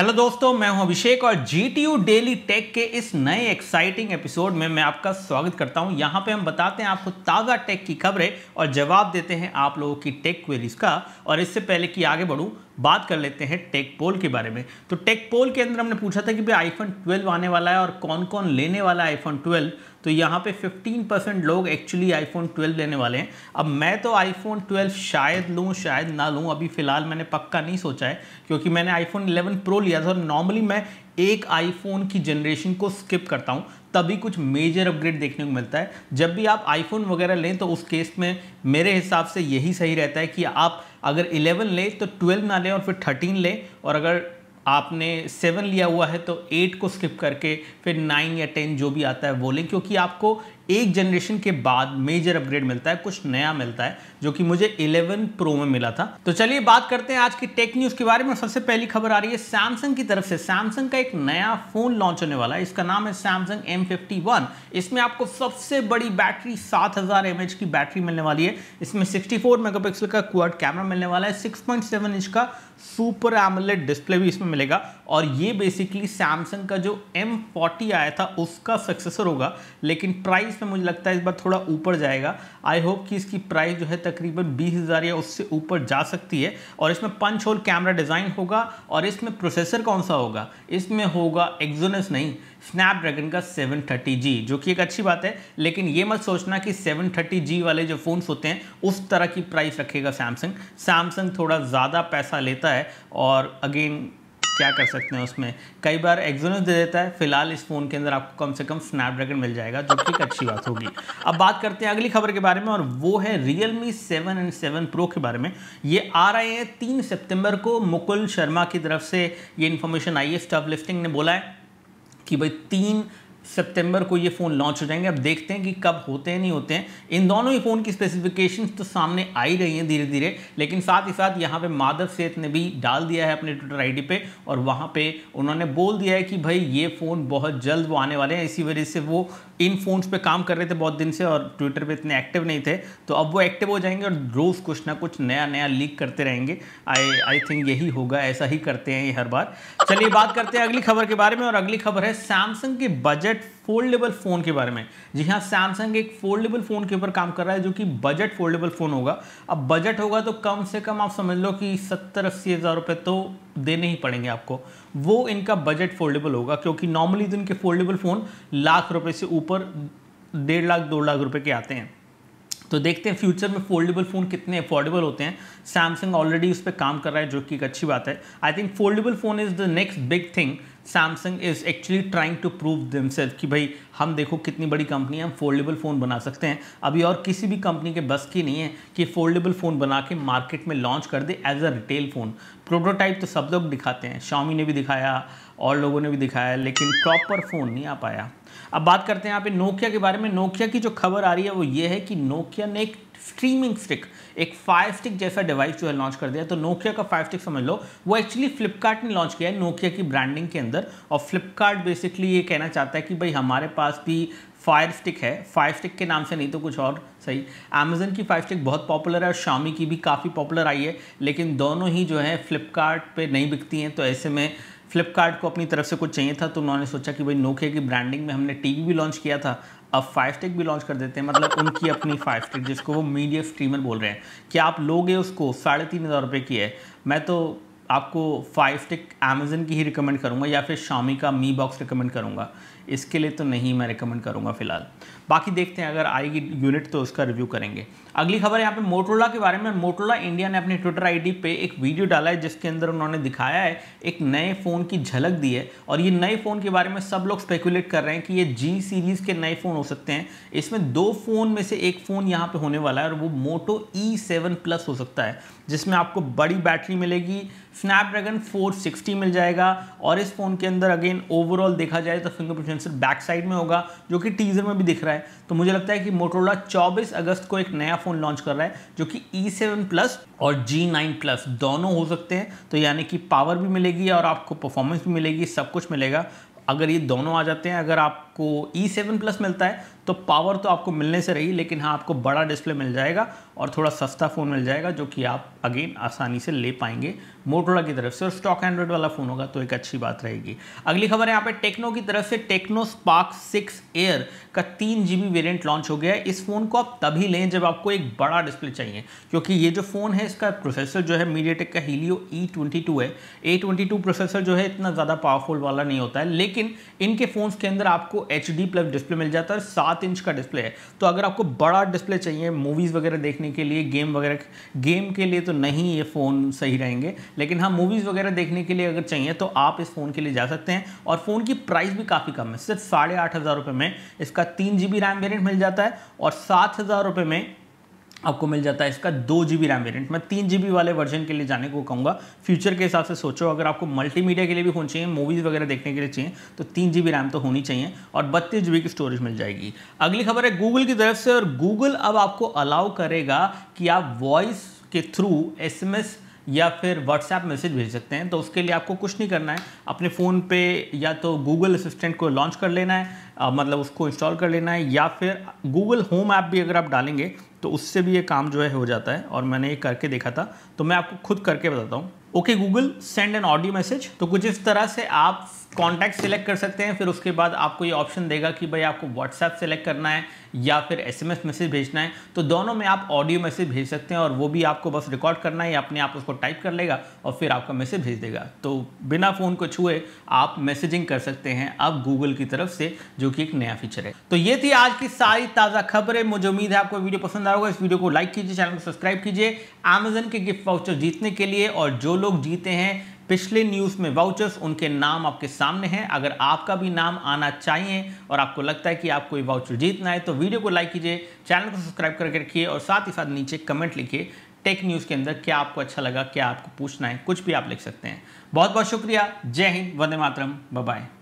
hello दोस्तों मैं हूं अभिषेक और G T U daily tech के इस नए एक्साइटिंग एपिसोड में मैं आपका स्वागत करता हूं यहां पे हम बताते हैं आपको ताज़ा टेक की खबरें और जवाब देते हैं आप लोगों की टेक क्वेरीज का और इससे पहले कि आगे बढ़ूं बात कर लेते हैं टेक पोल के बारे में तो टेक पोल के अंदर हमने पूछा था कि भाई आईफोन 12 आने वाला है और कौन कौन लेने वाला है आईफोन 12 तो यहाँ पे 15 परसेंट लोग एक्चुअली आईफोन 12 लेने वाले हैं अब मैं तो आईफोन 12 शायद लूँ शायद ना लूँ अभी फ़िलहाल मैंने पक्का नहीं सोचा है क्योंकि मैंने आईफोन इलेवन प्रो लिया था और नॉर्मली मैं एक आईफोन की जनरेशन को स्किप करता हूँ तभी कुछ मेजर अपग्रेड देखने को मिलता है जब भी आप आईफोन वगैरह लें तो उस केस में मेरे हिसाब से यही सही रहता है कि आप अगर 11 ले तो 12 ना ले और फिर 13 ले और अगर आपने सेवन लिया हुआ है तो एट को स्किप करके फिर नाइन या टेन जो भी आता है वो लें क्योंकि आपको एक जनरेशन के बाद मेजर अपग्रेड मिलता है कुछ नया मिलता है जो कि मुझे 11 प्रो में मिला था तो चलिए बात करते हैं आज की टेक न्यूज के बारे में सबसे पहली खबर आ रही है सैमसंग की तरफ से सैमसंग का एक नया फोन लॉन्च होने वाला है इसका नाम है सैमसंग एम इसमें आपको सबसे बड़ी बैटरी सात हजार की बैटरी मिलने वाली है इसमें सिक्सटी फोर का क्वाड कैमरा मिलने वाला है सिक्स इंच का सुपर एमलेट डिस्प्ले भी इसमें मिलेगा और ये बेसिकली सैमसंग का जो M40 आया था उसका सक्सेसर होगा लेकिन प्राइस में मुझे लगता है इस बार थोड़ा ऊपर जाएगा आई होप कि इसकी प्राइस जो है तकरीबन बीस हज़ार या उससे ऊपर जा सकती है और इसमें पंच होल कैमरा डिज़ाइन होगा और इसमें प्रोसेसर कौन सा होगा इसमें होगा एक्जोनस नहीं स्नैपड्रैगन का 730G जो कि एक अच्छी बात है लेकिन ये मत सोचना कि 730G वाले जो फ़ोन्स होते हैं उस तरह की प्राइस रखेगा सैमसंग सैमसंग थोड़ा ज़्यादा पैसा लेता है और अगेन क्या कर सकते हैं उसमें कई बार एक्जोनस दे देता है फिलहाल इस फ़ोन के अंदर आपको कम से कम स्नैपड्रैगन मिल जाएगा जो कि एक अच्छी बात होगी अब बात करते हैं अगली खबर के बारे में और वो है Realme seven and seven pro के बारे में ये आ रहे हैं तीन सितंबर को मुकुल शर्मा की तरफ से ये इन्फॉर्मेशन आई है स्टफ लिफ्टिंग ने बोला है कि भाई तीन सितंबर को ये फ़ोन लॉन्च हो जाएंगे अब देखते हैं कि कब होते हैं नहीं होते हैं इन दोनों ही फ़ोन की स्पेसिफिकेशन तो सामने आ ही रही हैं धीरे धीरे लेकिन साथ ही साथ यहाँ पे माधव सेठ ने भी डाल दिया है अपने ट्विटर आईडी पे और वहाँ पे उन्होंने बोल दिया है कि भाई ये फ़ोन बहुत जल्द वो आने वाले हैं इसी वजह से वो इन फ़ोन्स पर काम कर रहे थे बहुत दिन से और ट्विटर पर इतने एक्टिव नहीं थे तो अब वो एक्टिव हो जाएंगे और रोज़ कुछ ना कुछ नया नया लीक करते रहेंगे आई आई थिंक यही होगा ऐसा ही करते हैं ये हर बार चलिए बात करते हैं अगली खबर के बारे में और अगली खबर है सैमसंग के बजट बजट फोल्डेबल फ़ोन के बारे में जी हाँ सैमसंग एक फोल्डेबल फ़ोन के ऊपर काम कर रहा है जो कि बजट फोल्डेबल फ़ोन होगा अब बजट होगा तो कम से कम आप समझ लो कि सत्तर अस्सी हज़ार रुपये तो देने ही पड़ेंगे आपको वो इनका बजट फोल्डेबल होगा क्योंकि नॉर्मली तो इनके फोल्डेबल फ़ोन लाख रुपये से ऊपर डेढ़ लाख दो लाख रुपये के आते हैं तो देखते हैं फ्यूचर में फोल्डेबल फ़ोन कितने अफोर्डेबल होते हैं सैमसंग ऑलरेडी उस पर काम कर रहा है जो कि एक अच्छी बात है I think foldable phone is the next big thing Samsung is actually trying to prove self कि भाई हम देखो कितनी बड़ी कंपनी है हम फोल्डेबल फ़ोन बना सकते हैं अभी और किसी भी कंपनी के बस की नहीं है कि फोल्डेबल फ़ोन बना के मार्केट में लॉन्च कर दे as a retail phone prototype तो सब लोग दिखाते हैं शामी ने भी दिखाया और लोगों ने भी दिखाया लेकिन प्रॉपर फ़ोन नहीं आ पाया अब बात करते हैं यहाँ पे नोकिया के बारे में नोकिया की जो खबर आ रही है वो ये है कि नोकिया ने एक स्ट्रीमिंग स्टिक एक फायर स्टिक जैसा डिवाइस जो है लॉन्च कर दिया तो नोकिया का फाइव स्टिक समझ लो वो एक्चुअली फ्लिपकार्ट ने लॉन्च किया है नोकिया की ब्रांडिंग के अंदर और फ्लिपकार्ट बेसिकली ये कहना चाहता है कि भाई हमारे पास भी फायर स्टिक है फायर स्टिक के नाम से नहीं तो कुछ और सही अमेजन की फाइव स्टिक बहुत पॉपुलर है और शामी की भी काफ़ी पॉपुलर आई है लेकिन दोनों ही जो है फ्लिपकार्ट नहीं बिकती हैं तो ऐसे में फ्लिपकार्ट को अपनी तरफ से कुछ चाहिए था तो उन्होंने सोचा कि भाई नोकिया की ब्रांडिंग में हमने टीवी भी लॉन्च किया था अब फाइव टेक भी लॉन्च कर देते हैं मतलब उनकी अपनी फाइव टेक जिसको वो मीडिया स्ट्रीमर बोल रहे हैं कि आप लोगे उसको साढ़े तीन हज़ार रुपये की है मैं तो आपको फाइव टेक अमेजन की ही रिकमेंड करूँगा या फिर शामी का मी बॉक्स रिकमेंड करूँगा इसके लिए तो नहीं मैं रिकमेंड करूँगा फिलहाल बाकी देखते हैं अगर आएगी यूनिट तो उसका रिव्यू करेंगे अगली खबर यहाँ पे मोटोला के बारे में मोटोला इंडिया ने अपने ट्विटर आईडी पे एक वीडियो डाला है जिसके अंदर उन्होंने दिखाया है एक नए फ़ोन की झलक दी है और ये नए फ़ोन के बारे में सब लोग स्पेकुलेट कर रहे हैं कि ये जी सीरीज़ के नए फ़ोन हो सकते हैं इसमें दो फ़ोन में से एक फ़ोन यहाँ पर होने वाला है और वो मोटो ई प्लस हो सकता है जिसमें आपको बड़ी बैटरी मिलेगी स्नैपड्रैगन फोर मिल जाएगा और इस फ़ोन के अंदर अगेन ओवरऑल देखा जाए तो फिंगरप्रिंट आंसर बैक साइड में होगा जो कि टीजर में भी दिख रहा है तो मुझे लगता है कि मोटोला 24 अगस्त को एक नया फ़ोन लॉन्च कर रहा है जो कि ई सेवन प्लस और जी नाइन प्लस दोनों हो सकते हैं तो यानी कि पावर भी मिलेगी और आपको परफॉर्मेंस भी मिलेगी सब कुछ मिलेगा अगर ये दोनों आ जाते हैं अगर आपको ई सेवन प्लस मिलता है तो पावर तो आपको मिलने से रही लेकिन हाँ आपको बड़ा डिस्प्ले मिल जाएगा और थोड़ा सस्ता फ़ोन मिल जाएगा जो कि आप अगेन आसानी से ले पाएंगे मोटोला की तरफ से और स्टॉक एंड्रॉइड वाला फ़ोन होगा तो एक अच्छी बात रहेगी अगली खबर यहाँ पे टेक्नो की तरफ से टेक्नो स्पार्क सिक्स एयर का तीन जी वेरियंट लॉन्च हो गया है इस फ़ोन को आप तभी लें जब आपको एक बड़ा डिस्प्ले चाहिए क्योंकि ये जो फ़ोन है इसका प्रोसेसर जो है मीडिया का हीलियो ई e है ए प्रोसेसर जो है इतना ज़्यादा पावरफुल वाला नहीं होता है लेकिन लेकिन इनके फ़ोन्स के अंदर आपको एच डी प्लस डिस्प्ले मिल जाता है सात इंच का डिस्प्ले है तो अगर आपको बड़ा डिस्प्ले चाहिए मूवीज़ वगैरह देखने के लिए गेम वगैरह गेम के लिए तो नहीं ये फ़ोन सही रहेंगे लेकिन हाँ मूवीज़ वगैरह देखने के लिए अगर चाहिए तो आप इस फ़ोन के लिए जा सकते हैं और फ़ोन की प्राइस भी काफ़ी कम है सिर्फ साढ़े आठ हज़ार रुपए में इसका तीन जी बी रैम वेरियंट मिल जाता है और सात हज़ार रुपए में आपको मिल जाता है इसका दो जी बी रैम वेरियंट मैं तीन जी बी वाले वर्जन के लिए जाने को कहूँगा फ्यूचर के हिसाब से सोचो अगर आपको मल्टीमीडिया के लिए भी फोन चाहिए मूवीज़ वगैरह देखने के लिए चाहिए तो तीन जी बी रैम तो होनी चाहिए और बत्तीस जी बी की स्टोरेज मिल जाएगी अगली खबर है गूगल की तरफ से और गूगल अब आपको अलाउ करेगा कि आप वॉइस के थ्रू एस एम एस या फिर व्हाट्सएप मैसेज भेज सकते हैं तो उसके लिए आपको कुछ नहीं करना है अपने फ़ोन पे या तो गूगल असिस्टेंट को लॉन्च कर लेना है आ, मतलब उसको इंस्टॉल कर लेना है या फिर गूगल होम ऐप भी अगर आप डालेंगे तो उससे भी ये काम जो है हो जाता है और मैंने ये करके देखा था तो मैं आपको खुद करके बताता हूँ okay Google send an audio message तो कुछ इस तरह से आप कॉन्टैक्ट सेलेक्ट कर सकते हैं फिर उसके बाद आपको ये ऑप्शन देगा कि भाई आपको व्हाट्सएप सेलेक्ट करना है या फिर एस एम एस मैसेज भेजना है तो दोनों में आप ऑडियो मैसेज भेज सकते हैं और वो भी आपको बस रिकॉर्ड करना है या अपने आप उसको टाइप कर लेगा और फिर आपका मैसेज भेज देगा तो बिना फ़ोन को छुए आप मैसेजिंग कर सकते हैं अब गूगल की तरफ से जो कि एक नया फीचर है तो ये थी आज की सारी ताज़ा खबरें मुझे उम्मीद है आपको वीडियो पसंद आएगा इस वीडियो को लाइक कीजिए चैनल को सब्सक्राइब कीजिए अमेजन के गिफ्ट वाउचर जीतने के लिए और जो लोग जीते हैं पिछले न्यूज़ में वाउचर्स उनके नाम आपके सामने हैं अगर आपका भी नाम आना चाहिए और आपको लगता है कि आप कोई वाउचर जीतना है तो वीडियो को लाइक कीजिए चैनल को सब्सक्राइब करके रखिए और साथ ही साथ नीचे कमेंट लिखिए टेक न्यूज़ के अंदर क्या आपको अच्छा लगा क्या आपको पूछना है कुछ भी आप लिख सकते हैं बहुत बहुत शुक्रिया जय हिंद वंदे मातरम बाय